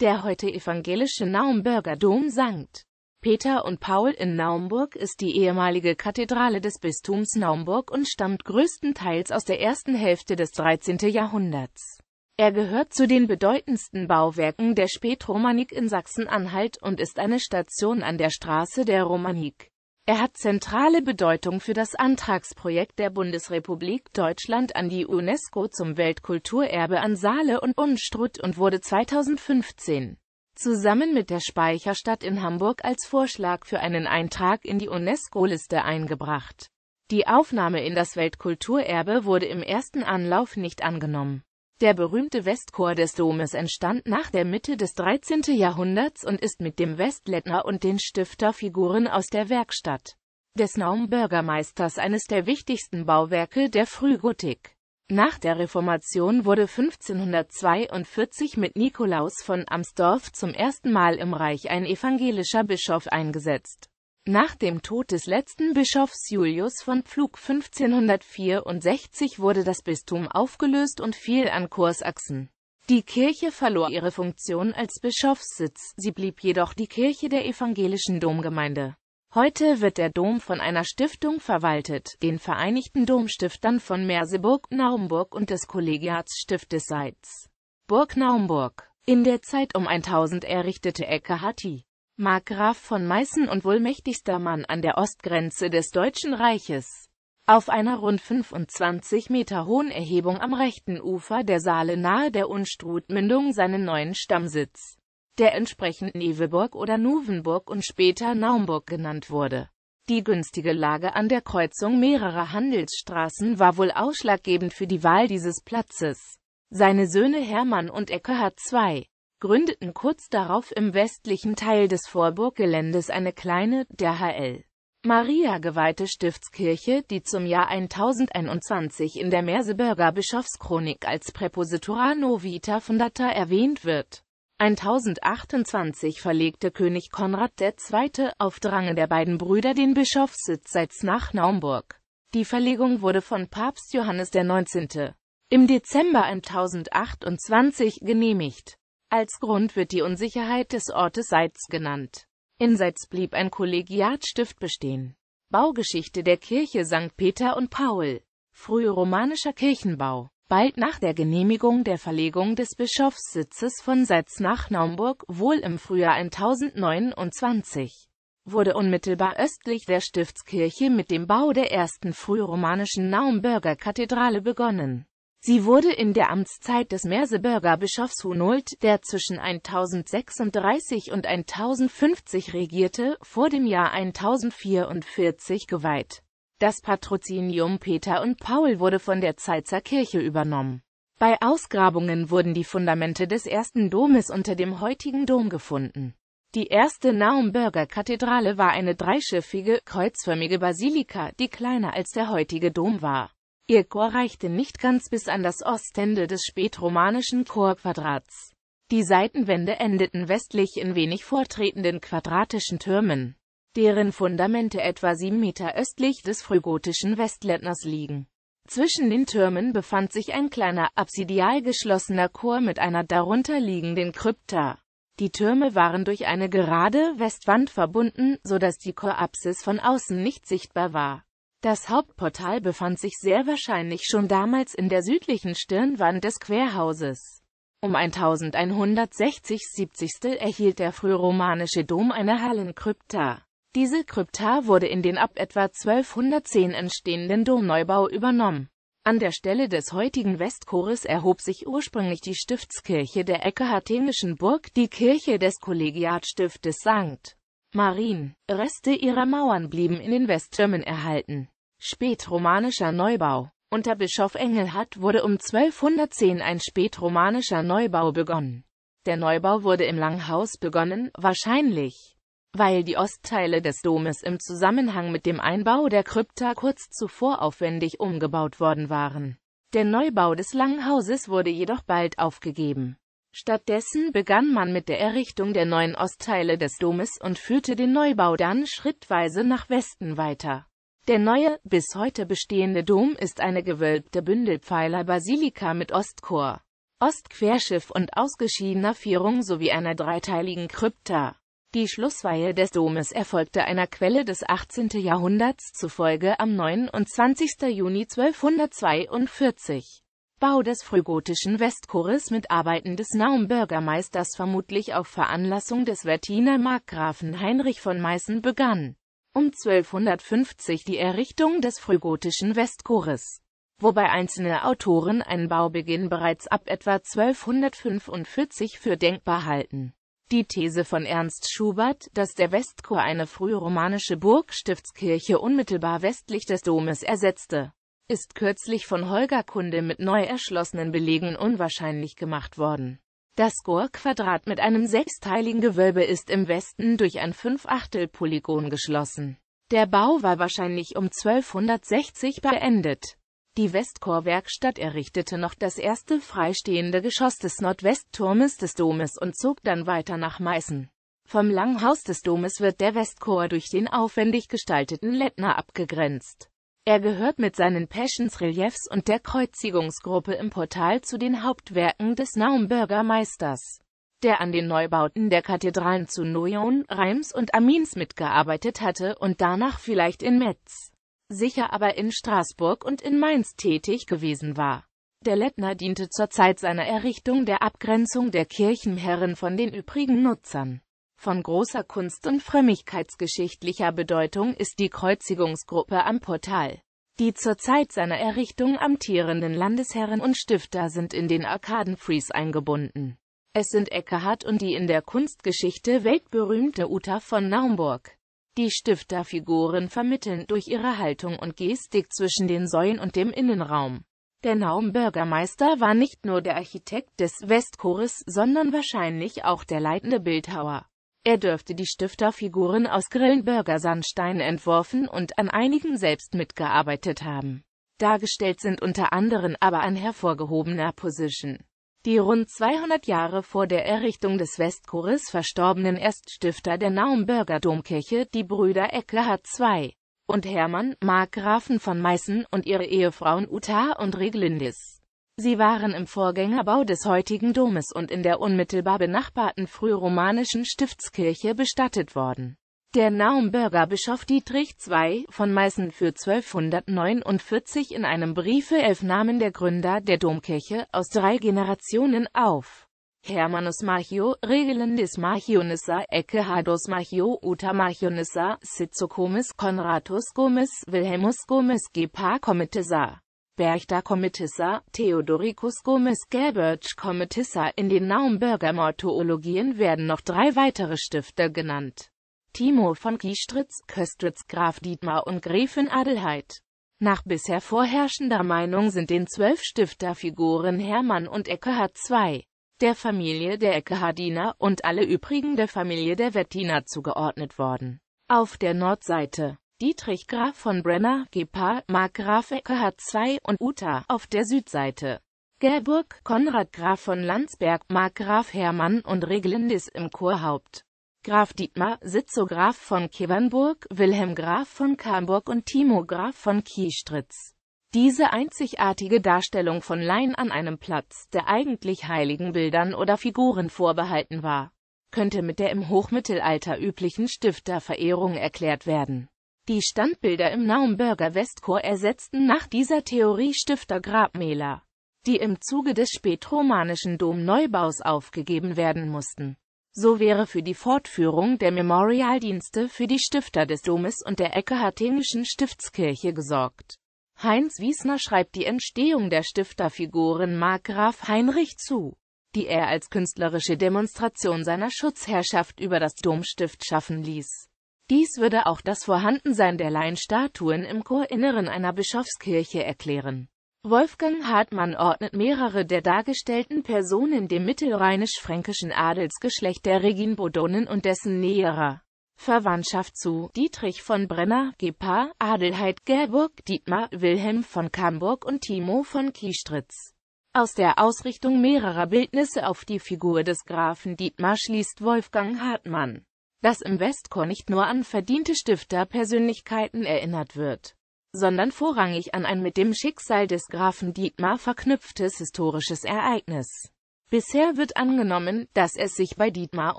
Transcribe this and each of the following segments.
Der heute evangelische Naumburger Dom St. Peter und Paul in Naumburg ist die ehemalige Kathedrale des Bistums Naumburg und stammt größtenteils aus der ersten Hälfte des 13. Jahrhunderts. Er gehört zu den bedeutendsten Bauwerken der Spätromanik in Sachsen-Anhalt und ist eine Station an der Straße der Romanik. Er hat zentrale Bedeutung für das Antragsprojekt der Bundesrepublik Deutschland an die UNESCO zum Weltkulturerbe an Saale und Unstrut und wurde 2015 zusammen mit der Speicherstadt in Hamburg als Vorschlag für einen Eintrag in die UNESCO-Liste eingebracht. Die Aufnahme in das Weltkulturerbe wurde im ersten Anlauf nicht angenommen. Der berühmte Westchor des Domes entstand nach der Mitte des 13. Jahrhunderts und ist mit dem Westlettner und den Stifterfiguren aus der Werkstatt des Naumbürgermeisters eines der wichtigsten Bauwerke der Frühgotik. Nach der Reformation wurde 1542 mit Nikolaus von Amsdorf zum ersten Mal im Reich ein evangelischer Bischof eingesetzt nach dem Tod des letzten Bischofs Julius von Pflug 1564 wurde das Bistum aufgelöst und fiel an Kursachsen. Die Kirche verlor ihre Funktion als Bischofssitz, sie blieb jedoch die Kirche der evangelischen Domgemeinde. Heute wird der Dom von einer Stiftung verwaltet, den Vereinigten Domstiftern von Merseburg, Naumburg und des Kollegiats Stiftes Seitz. Burg Naumburg. In der Zeit um 1000 errichtete Ecke Hattie. Markgraf von Meißen und wohl mächtigster Mann an der Ostgrenze des Deutschen Reiches. Auf einer rund 25 Meter hohen Erhebung am rechten Ufer der Saale nahe der Unstrutmündung seinen neuen Stammsitz, der entsprechend Neveburg oder Nuvenburg und später Naumburg genannt wurde. Die günstige Lage an der Kreuzung mehrerer Handelsstraßen war wohl ausschlaggebend für die Wahl dieses Platzes. Seine Söhne Hermann und Eckehard II gründeten kurz darauf im westlichen Teil des Vorburggeländes eine kleine, der HL. Maria geweihte Stiftskirche, die zum Jahr 1021 in der Merseburger Bischofschronik als Präpositura Vita Fundata erwähnt wird. 1028 verlegte König Konrad II. auf Drange der beiden Brüder den Bischofssitz Salz nach Naumburg. Die Verlegung wurde von Papst Johannes XIX. im Dezember 1028 genehmigt. Als Grund wird die Unsicherheit des Ortes Seitz genannt. In Seitz blieb ein Kollegiatstift bestehen. Baugeschichte der Kirche St. Peter und Paul. Frühromanischer Kirchenbau. Bald nach der Genehmigung der Verlegung des Bischofssitzes von Seitz nach Naumburg, wohl im Frühjahr 1029, wurde unmittelbar östlich der Stiftskirche mit dem Bau der ersten frühromanischen Naumburger Kathedrale begonnen Sie wurde in der Amtszeit des Merseburger Bischofs Hunold, der zwischen 1036 und 1050 regierte, vor dem Jahr 1044 geweiht. Das Patrozinium Peter und Paul wurde von der Zeitzer Kirche übernommen. Bei Ausgrabungen wurden die Fundamente des ersten Domes unter dem heutigen Dom gefunden. Die erste Naumburger Kathedrale war eine dreischiffige, kreuzförmige Basilika, die kleiner als der heutige Dom war. Ihr Chor reichte nicht ganz bis an das Ostende des spätromanischen Chorquadrats. Die Seitenwände endeten westlich in wenig vortretenden quadratischen Türmen, deren Fundamente etwa sieben Meter östlich des frühgotischen Westlettners liegen. Zwischen den Türmen befand sich ein kleiner, absidial geschlossener Chor mit einer darunter liegenden Krypta. Die Türme waren durch eine gerade Westwand verbunden, so dass die Chorapsis von außen nicht sichtbar war. Das Hauptportal befand sich sehr wahrscheinlich schon damals in der südlichen Stirnwand des Querhauses. Um 1160-70 erhielt der frühromanische Dom eine Hallenkrypta. Diese Krypta wurde in den ab etwa 1210 entstehenden Domneubau übernommen. An der Stelle des heutigen Westchores erhob sich ursprünglich die Stiftskirche der Eckehartenischen Burg, die Kirche des Kollegiatstiftes St. Marien. Reste ihrer Mauern blieben in den Westtürmen erhalten. Spätromanischer Neubau Unter Bischof Engelhardt wurde um 1210 ein spätromanischer Neubau begonnen. Der Neubau wurde im Langhaus begonnen, wahrscheinlich, weil die Ostteile des Domes im Zusammenhang mit dem Einbau der Krypta kurz zuvor aufwendig umgebaut worden waren. Der Neubau des Langhauses wurde jedoch bald aufgegeben. Stattdessen begann man mit der Errichtung der neuen Ostteile des Domes und führte den Neubau dann schrittweise nach Westen weiter. Der neue, bis heute bestehende Dom ist eine gewölbte Bündelpfeiler Basilika mit Ostchor, Ostquerschiff und ausgeschiedener Vierung sowie einer dreiteiligen Krypta. Die Schlussweihe des Domes erfolgte einer Quelle des 18. Jahrhunderts zufolge am 29. Juni 1242. Bau des frühgotischen Westchores mit Arbeiten des Naum-Bürgermeisters vermutlich auf Veranlassung des Wettiner Markgrafen Heinrich von Meißen begann um 1250 die Errichtung des frühgotischen Westchores, wobei einzelne Autoren einen Baubeginn bereits ab etwa 1245 für denkbar halten. Die These von Ernst Schubert, dass der Westchor eine frühromanische Burgstiftskirche unmittelbar westlich des Domes ersetzte ist kürzlich von Holger Kunde mit neu erschlossenen Belegen unwahrscheinlich gemacht worden. Das Gore-Quadrat mit einem sechsteiligen Gewölbe ist im Westen durch ein Fünfachtel-Polygon geschlossen. Der Bau war wahrscheinlich um 1260 beendet. Die Westchorwerkstatt errichtete noch das erste freistehende Geschoss des Nordwestturmes des Domes und zog dann weiter nach Meißen. Vom Langhaus des Domes wird der Westchor durch den aufwendig gestalteten Lettner abgegrenzt. Er gehört mit seinen Passions Reliefs und der Kreuzigungsgruppe im Portal zu den Hauptwerken des Naumburger Meisters, der an den Neubauten der Kathedralen zu Noyon, Reims und Amiens mitgearbeitet hatte und danach vielleicht in Metz, sicher aber in Straßburg und in Mainz tätig gewesen war. Der Lettner diente zur Zeit seiner Errichtung der Abgrenzung der Kirchenherren von den übrigen Nutzern. Von großer Kunst- und Frömmigkeitsgeschichtlicher Bedeutung ist die Kreuzigungsgruppe am Portal. Die zur Zeit seiner Errichtung amtierenden Landesherren und Stifter sind in den Arkadenfries eingebunden. Es sind Eckehard und die in der Kunstgeschichte weltberühmte Uta von Naumburg. Die Stifterfiguren vermitteln durch ihre Haltung und Gestik zwischen den Säulen und dem Innenraum. Der Naum-Bürgermeister war nicht nur der Architekt des Westchores, sondern wahrscheinlich auch der leitende Bildhauer. Er dürfte die Stifterfiguren aus Grillenberger Sandstein entworfen und an einigen selbst mitgearbeitet haben. Dargestellt sind unter anderem aber an hervorgehobener Position die rund 200 Jahre vor der Errichtung des Westchores verstorbenen Erststifter der Naumburger Domkirche, die Brüder Ecklehardt II und Hermann Markgrafen von Meißen und ihre Ehefrauen Uta und Reglindis. Sie waren im Vorgängerbau des heutigen Domes und in der unmittelbar benachbarten frühromanischen Stiftskirche bestattet worden. Der Naumburger Bischof Dietrich II. von Meißen für 1249 in einem Briefe elf Namen der Gründer der Domkirche aus drei Generationen auf. Hermanus Machio, Regelandis Machionissa, Eckehados Machio, Uta Machionissa, Sitzokomis, Konratus Gomes, Wilhelmus Gomes, Gepa Kometesa. Berchter Kommissar, Theodoricus Gomes Gerbertsch Kommissar. In den Naumburger Mortologien werden noch drei weitere Stifter genannt. Timo von Kiestritz, Köstritz Graf Dietmar und Gräfin Adelheid. Nach bisher vorherrschender Meinung sind den zwölf Stifterfiguren Hermann und Eckehard II, der Familie der Eckehardiner und alle übrigen der Familie der Wettiner zugeordnet worden. Auf der Nordseite Dietrich Graf von Brenner, Gepa, Markgraf Graf II und Uta auf der Südseite. Gerburg, Konrad Graf von Landsberg, Markgraf Hermann und Reglindis im Chorhaupt. Graf Dietmar, Sitzo Graf von Kevernburg, Wilhelm Graf von Kamburg und Timo Graf von Kiestritz. Diese einzigartige Darstellung von Laien an einem Platz, der eigentlich heiligen Bildern oder Figuren vorbehalten war, könnte mit der im Hochmittelalter üblichen Stifterverehrung erklärt werden die Standbilder im Naumburger Westchor ersetzten nach dieser Theorie Stifter Grabmäler, die im Zuge des spätromanischen Domneubaus aufgegeben werden mussten. So wäre für die Fortführung der Memorialdienste für die Stifter des Domes und der Eckehartingischen Stiftskirche gesorgt. Heinz Wiesner schreibt die Entstehung der Stifterfiguren Markgraf Heinrich zu, die er als künstlerische Demonstration seiner Schutzherrschaft über das Domstift schaffen ließ dies würde auch das Vorhandensein der Laienstatuen im Chorinneren einer Bischofskirche erklären. Wolfgang Hartmann ordnet mehrere der dargestellten Personen dem mittelrheinisch-fränkischen Adelsgeschlecht der Reginbodonen und dessen näherer Verwandtschaft zu Dietrich von Brenner, Gepa, Adelheid, Gerburg, Dietmar, Wilhelm von Camburg und Timo von Kiestritz. Aus der Ausrichtung mehrerer Bildnisse auf die Figur des Grafen Dietmar schließt Wolfgang Hartmann dass im Westchor nicht nur an verdiente Stifterpersönlichkeiten erinnert wird, sondern vorrangig an ein mit dem Schicksal des Grafen Dietmar verknüpftes historisches Ereignis. Bisher wird angenommen, dass es sich bei Dietmar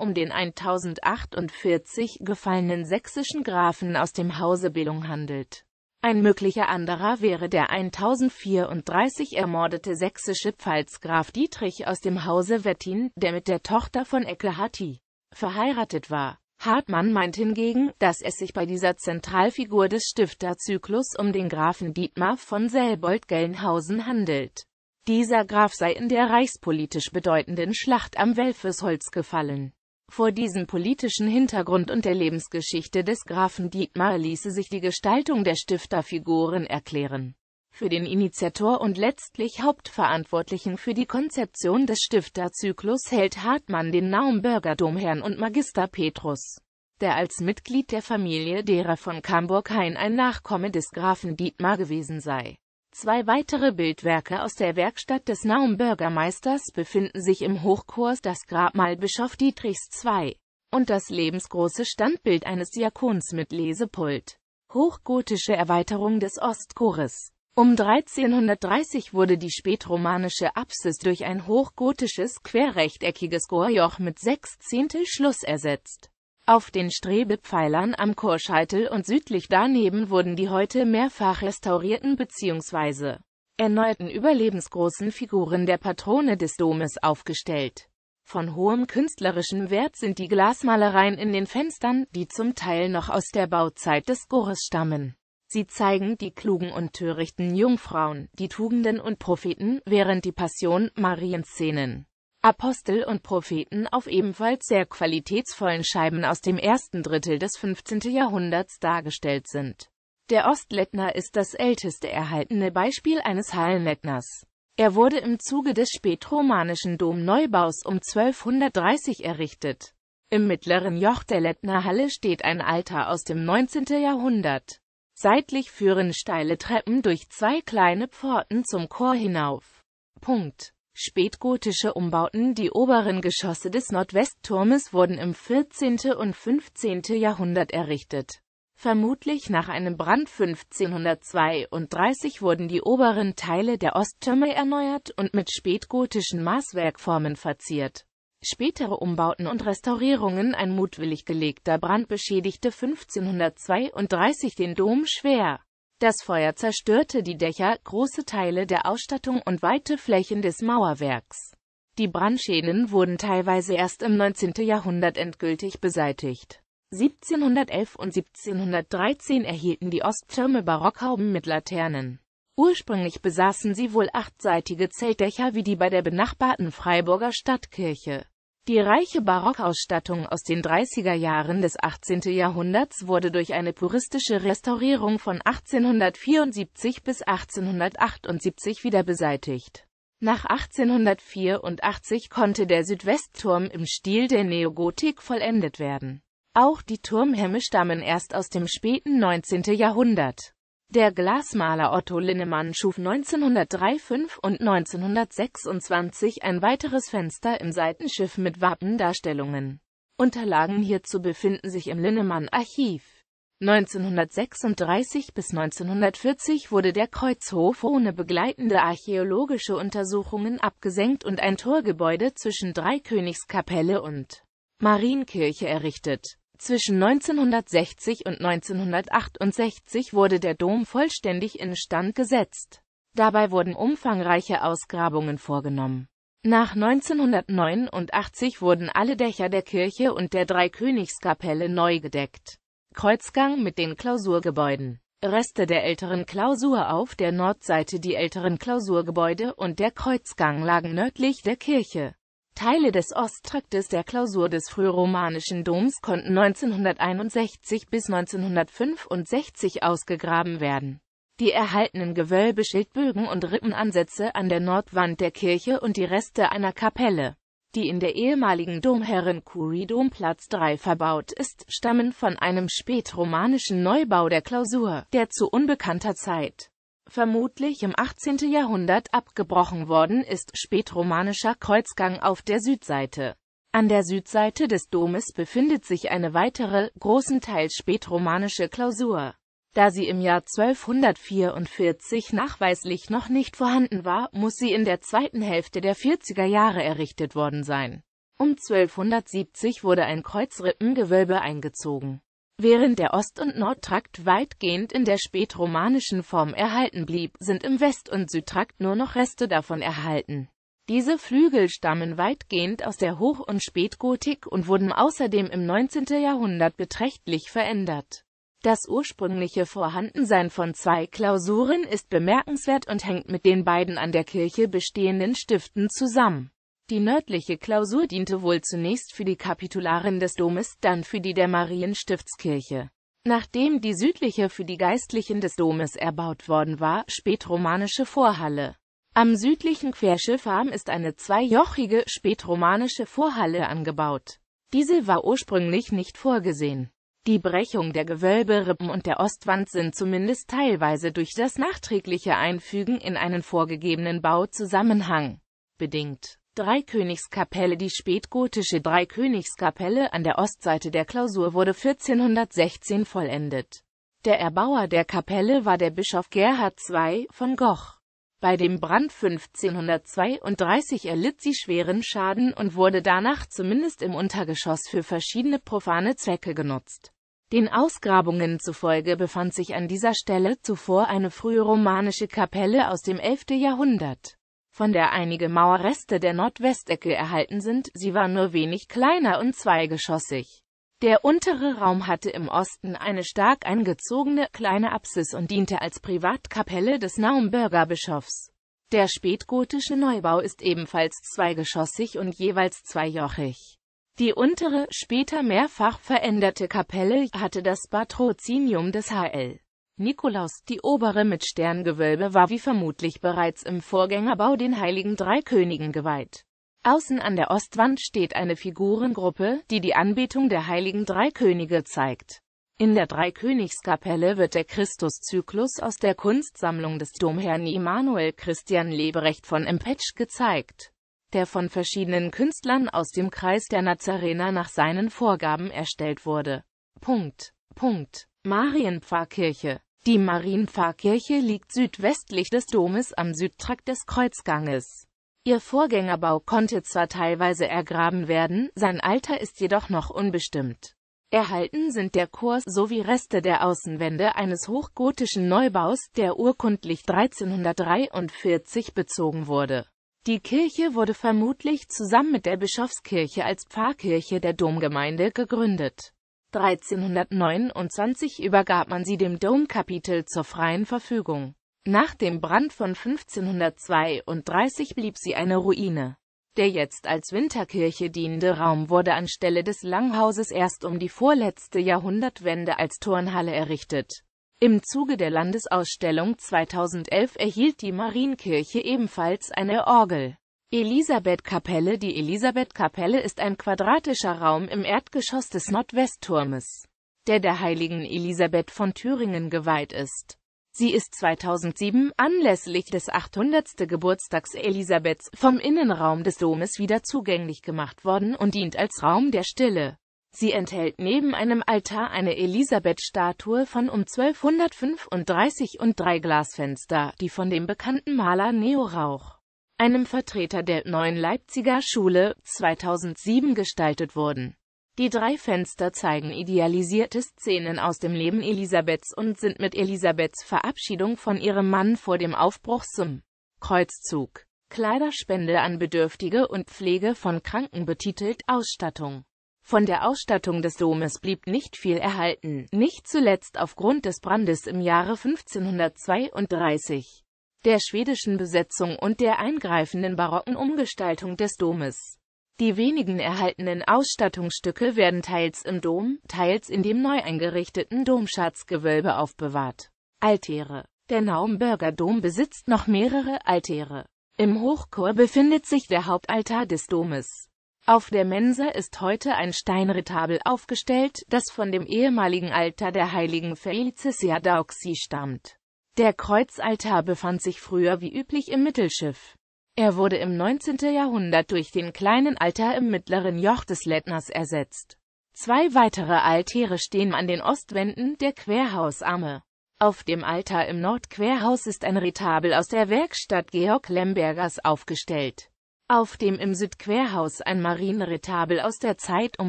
um den 1048 gefallenen sächsischen Grafen aus dem Hause Bildung handelt. Ein möglicher anderer wäre der 1034 ermordete sächsische Pfalzgraf Dietrich aus dem Hause Wettin, der mit der Tochter von Eklehati verheiratet war. Hartmann meint hingegen, dass es sich bei dieser Zentralfigur des Stifterzyklus um den Grafen Dietmar von Selbold-Gelnhausen handelt. Dieser Graf sei in der reichspolitisch bedeutenden Schlacht am Welfesholz gefallen. Vor diesem politischen Hintergrund und der Lebensgeschichte des Grafen Dietmar ließe sich die Gestaltung der Stifterfiguren erklären für den Initiator und letztlich Hauptverantwortlichen für die Konzeption des Stifterzyklus hält Hartmann den Naumburger Domherrn und Magister Petrus, der als Mitglied der Familie derer von Camburg-Hain ein Nachkomme des Grafen Dietmar gewesen sei. Zwei weitere Bildwerke aus der Werkstatt des Naumbürgermeisters befinden sich im Hochkurs das Grabmal Bischof Dietrichs II und das lebensgroße Standbild eines Diakons mit Lesepult. Hochgotische Erweiterung des Ostchores um 1330 wurde die spätromanische Apsis durch ein hochgotisches querrechteckiges Chorjoch mit sechs Zehntel Schluss ersetzt. Auf den Strebepfeilern am Chorscheitel und südlich daneben wurden die heute mehrfach restaurierten bzw. erneuten überlebensgroßen Figuren der Patrone des Domes aufgestellt. Von hohem künstlerischen Wert sind die Glasmalereien in den Fenstern, die zum Teil noch aus der Bauzeit des Chores stammen. Sie zeigen die klugen und törichten Jungfrauen, die Tugenden und Propheten, während die Passion Marienszenen. Apostel und Propheten auf ebenfalls sehr qualitätsvollen Scheiben aus dem ersten Drittel des 15. Jahrhunderts dargestellt sind. Der Ostlettner ist das älteste erhaltene Beispiel eines Hallenlettners. Er wurde im Zuge des spätromanischen Domneubaus um 1230 errichtet. Im mittleren Joch der Lettnerhalle steht ein Altar aus dem 19. Jahrhundert. Seitlich führen steile Treppen durch zwei kleine Pforten zum Chor hinauf. Punkt. Spätgotische Umbauten Die oberen Geschosse des Nordwestturmes wurden im 14. und 15. Jahrhundert errichtet. Vermutlich nach einem Brand 1532 wurden die oberen Teile der Osttürme erneuert und mit spätgotischen Maßwerkformen verziert. Spätere Umbauten und Restaurierungen ein mutwillig gelegter Brand beschädigte 1532 den Dom schwer. Das Feuer zerstörte die Dächer, große Teile der Ausstattung und weite Flächen des Mauerwerks. Die Brandschäden wurden teilweise erst im 19. Jahrhundert endgültig beseitigt. 1711 und 1713 erhielten die Osttürme Barockhauben mit Laternen. Ursprünglich besaßen sie wohl achtseitige Zeltdächer wie die bei der benachbarten Freiburger Stadtkirche. Die reiche Barockausstattung aus den 30er Jahren des 18. Jahrhunderts wurde durch eine puristische Restaurierung von 1874 bis 1878 wieder beseitigt. Nach 1884 konnte der Südwestturm im Stil der Neogotik vollendet werden. Auch die Turmhemme stammen erst aus dem späten 19. Jahrhundert. Der Glasmaler Otto Linnemann schuf 1903, 5 und 1926 ein weiteres Fenster im Seitenschiff mit Wappendarstellungen. Unterlagen hierzu befinden sich im Linnemann-Archiv. 1936 bis 1940 wurde der Kreuzhof ohne begleitende archäologische Untersuchungen abgesenkt und ein Torgebäude zwischen Dreikönigskapelle und Marienkirche errichtet zwischen 1960 und 1968 wurde der Dom vollständig instand gesetzt. Dabei wurden umfangreiche Ausgrabungen vorgenommen. Nach 1989 wurden alle Dächer der Kirche und der drei Königskapelle neu gedeckt. Kreuzgang mit den Klausurgebäuden. Reste der älteren Klausur auf der Nordseite Die älteren Klausurgebäude und der Kreuzgang lagen nördlich der Kirche. Teile des Osttraktes der Klausur des frühromanischen Doms konnten 1961 bis 1965 ausgegraben werden. Die erhaltenen Gewölbeschildbögen und Rippenansätze an der Nordwand der Kirche und die Reste einer Kapelle, die in der ehemaligen Domherrin Domherrenkurie Domplatz 3 verbaut ist, stammen von einem spätromanischen Neubau der Klausur, der zu unbekannter Zeit vermutlich im 18. Jahrhundert abgebrochen worden ist spätromanischer Kreuzgang auf der Südseite. An der Südseite des Domes befindet sich eine weitere, großenteils spätromanische Klausur. Da sie im Jahr 1244 nachweislich noch nicht vorhanden war, muss sie in der zweiten Hälfte der 40er Jahre errichtet worden sein. Um 1270 wurde ein Kreuzrippengewölbe eingezogen Während der Ost- und Nordtrakt weitgehend in der spätromanischen Form erhalten blieb, sind im West- und Südtrakt nur noch Reste davon erhalten. Diese Flügel stammen weitgehend aus der Hoch- und Spätgotik und wurden außerdem im 19. Jahrhundert beträchtlich verändert. Das ursprüngliche Vorhandensein von zwei Klausuren ist bemerkenswert und hängt mit den beiden an der Kirche bestehenden Stiften zusammen die nördliche Klausur diente wohl zunächst für die Kapitularin des Domes, dann für die der Marienstiftskirche. Nachdem die südliche für die Geistlichen des Domes erbaut worden war, spätromanische Vorhalle. Am südlichen Querschiffarm ist eine zweijochige spätromanische Vorhalle angebaut. Diese war ursprünglich nicht vorgesehen. Die Brechung der Gewölberippen und der Ostwand sind zumindest teilweise durch das nachträgliche Einfügen in einen vorgegebenen Bauzusammenhang bedingt. Dreikönigskapelle Die spätgotische Dreikönigskapelle an der Ostseite der Klausur wurde 1416 vollendet. Der Erbauer der Kapelle war der Bischof Gerhard II. von Goch. Bei dem Brand 1532 erlitt sie schweren Schaden und wurde danach zumindest im Untergeschoss für verschiedene profane Zwecke genutzt. Den Ausgrabungen zufolge befand sich an dieser Stelle zuvor eine frühe romanische Kapelle aus dem 11. Jahrhundert von der einige Mauerreste der Nordwestecke erhalten sind, sie war nur wenig kleiner und zweigeschossig. Der untere Raum hatte im Osten eine stark eingezogene, kleine Apsis und diente als Privatkapelle des Naumburger Bischofs. Der spätgotische Neubau ist ebenfalls zweigeschossig und jeweils zweijochig. Die untere, später mehrfach veränderte Kapelle hatte das Patrozinium des HL. Nikolaus, die obere mit Sterngewölbe war wie vermutlich bereits im Vorgängerbau den Heiligen Drei Königen geweiht. Außen an der Ostwand steht eine Figurengruppe, die die Anbetung der Heiligen Drei Könige zeigt. In der Dreikönigskapelle wird der Christuszyklus aus der Kunstsammlung des Domherrn Immanuel Christian Leberecht von Empetsch gezeigt, der von verschiedenen Künstlern aus dem Kreis der Nazarener nach seinen Vorgaben erstellt wurde. Punkt. Punkt. Marienpfarrkirche die Marienpfarrkirche liegt südwestlich des Domes am Südtrakt des Kreuzganges. Ihr Vorgängerbau konnte zwar teilweise ergraben werden, sein Alter ist jedoch noch unbestimmt. Erhalten sind der Chor sowie Reste der Außenwände eines hochgotischen Neubaus, der urkundlich 1343 bezogen wurde. Die Kirche wurde vermutlich zusammen mit der Bischofskirche als Pfarrkirche der Domgemeinde gegründet 1329 übergab man sie dem Domkapitel zur freien Verfügung. Nach dem Brand von 1532 blieb sie eine Ruine. Der jetzt als Winterkirche dienende Raum wurde anstelle des Langhauses erst um die vorletzte Jahrhundertwende als Turnhalle errichtet. Im Zuge der Landesausstellung 2011 erhielt die Marienkirche ebenfalls eine Orgel. Elisabeth-Kapelle Die Elisabeth-Kapelle ist ein quadratischer Raum im Erdgeschoss des Nordwestturmes, der der heiligen Elisabeth von Thüringen geweiht ist. Sie ist 2007 anlässlich des 800. Geburtstags Elisabeths vom Innenraum des Domes wieder zugänglich gemacht worden und dient als Raum der Stille. Sie enthält neben einem Altar eine Elisabeth-Statue von um 1235 und drei Glasfenster, die von dem bekannten Maler Neo Rauch einem Vertreter der Neuen Leipziger Schule, 2007 gestaltet wurden. Die drei Fenster zeigen idealisierte Szenen aus dem Leben Elisabeths und sind mit Elisabeths Verabschiedung von ihrem Mann vor dem Aufbruch zum Kreuzzug, Kleiderspende an Bedürftige und Pflege von Kranken betitelt Ausstattung. Von der Ausstattung des Domes blieb nicht viel erhalten, nicht zuletzt aufgrund des Brandes im Jahre 1532 der schwedischen Besetzung und der eingreifenden barocken Umgestaltung des Domes. Die wenigen erhaltenen Ausstattungsstücke werden teils im Dom, teils in dem neu eingerichteten Domschatzgewölbe aufbewahrt. Altäre Der Naumburger Dom besitzt noch mehrere Altäre. Im Hochchor befindet sich der Hauptaltar des Domes. Auf der Mensa ist heute ein Steinretabel aufgestellt, das von dem ehemaligen Altar der heiligen Felicia d'Auxi stammt. Der Kreuzaltar befand sich früher wie üblich im Mittelschiff. Er wurde im 19. Jahrhundert durch den kleinen Altar im mittleren Joch des Lettners ersetzt. Zwei weitere Altäre stehen an den Ostwänden der Querhausarme. Auf dem Altar im Nordquerhaus ist ein Retabel aus der Werkstatt Georg Lembergers aufgestellt. Auf dem im Südquerhaus ein Marienretabel aus der Zeit um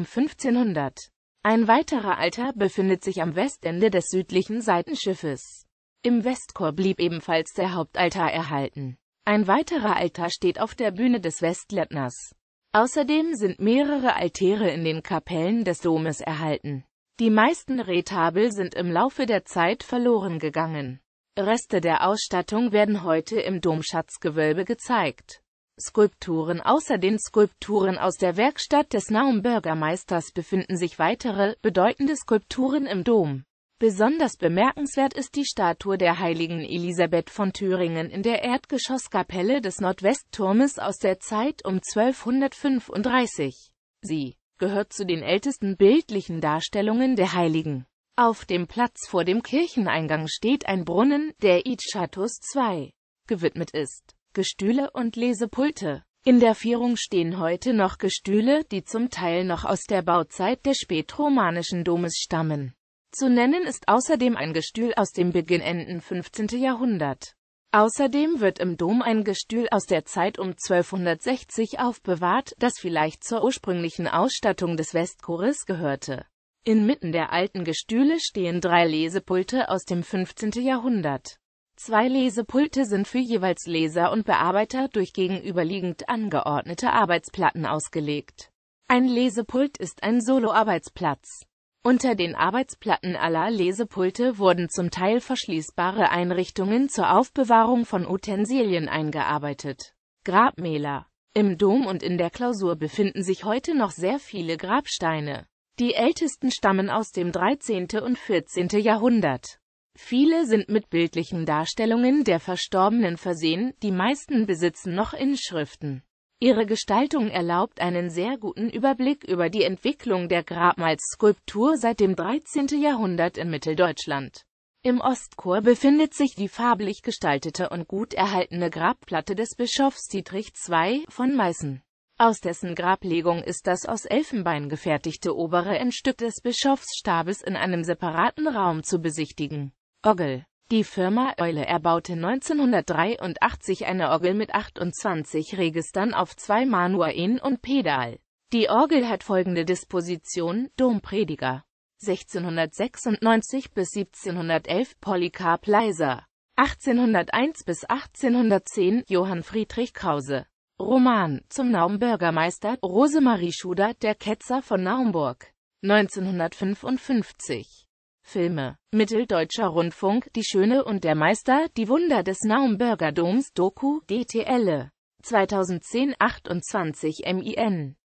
1500. Ein weiterer Altar befindet sich am Westende des südlichen Seitenschiffes. Im Westchor blieb ebenfalls der Hauptaltar erhalten. Ein weiterer Altar steht auf der Bühne des Westlettners. Außerdem sind mehrere Altäre in den Kapellen des Domes erhalten. Die meisten Retabel sind im Laufe der Zeit verloren gegangen. Reste der Ausstattung werden heute im Domschatzgewölbe gezeigt. Skulpturen Außer den Skulpturen aus der Werkstatt des Naum Bürgermeisters befinden sich weitere bedeutende Skulpturen im Dom. Besonders bemerkenswert ist die Statue der heiligen Elisabeth von Thüringen in der Erdgeschosskapelle des Nordwestturmes aus der Zeit um 1235. Sie gehört zu den ältesten bildlichen Darstellungen der Heiligen. Auf dem Platz vor dem Kircheneingang steht ein Brunnen, der Idschatus II gewidmet ist. Gestühle und Lesepulte. In der Vierung stehen heute noch Gestühle, die zum Teil noch aus der Bauzeit des spätromanischen Domes stammen. Zu nennen ist außerdem ein Gestühl aus dem beginnenden 15. Jahrhundert. Außerdem wird im Dom ein Gestühl aus der Zeit um 1260 aufbewahrt, das vielleicht zur ursprünglichen Ausstattung des Westchores gehörte. Inmitten der alten Gestühle stehen drei Lesepulte aus dem 15. Jahrhundert. Zwei Lesepulte sind für jeweils Leser und Bearbeiter durch gegenüberliegend angeordnete Arbeitsplatten ausgelegt. Ein Lesepult ist ein Solo-Arbeitsplatz. Unter den Arbeitsplatten aller Lesepulte wurden zum Teil verschließbare Einrichtungen zur Aufbewahrung von Utensilien eingearbeitet. Grabmäler Im Dom und in der Klausur befinden sich heute noch sehr viele Grabsteine. Die ältesten stammen aus dem 13. und 14. Jahrhundert. Viele sind mit bildlichen Darstellungen der Verstorbenen versehen, die meisten besitzen noch Inschriften. Ihre Gestaltung erlaubt einen sehr guten Überblick über die Entwicklung der Grabmalskulptur seit dem 13. Jahrhundert in Mitteldeutschland. Im Ostchor befindet sich die farblich gestaltete und gut erhaltene Grabplatte des Bischofs Dietrich II von Meißen. Aus dessen Grablegung ist das aus Elfenbein gefertigte obere Endstück des Bischofsstabes in einem separaten Raum zu besichtigen. Orgel die Firma Eule erbaute 1983 eine Orgel mit 28 Registern auf zwei Manualen und Pedal. Die Orgel hat folgende Disposition, Domprediger 1696 bis 1711 Polycarp Leiser 1801 bis 1810 Johann Friedrich Krause Roman zum Naumbürgermeister Rosemarie Schuder, der Ketzer von Naumburg 1955 Filme. Mitteldeutscher Rundfunk, Die Schöne und der Meister, Die Wunder des Naumburger Doms, Doku, DTL. 2010 28 MIN.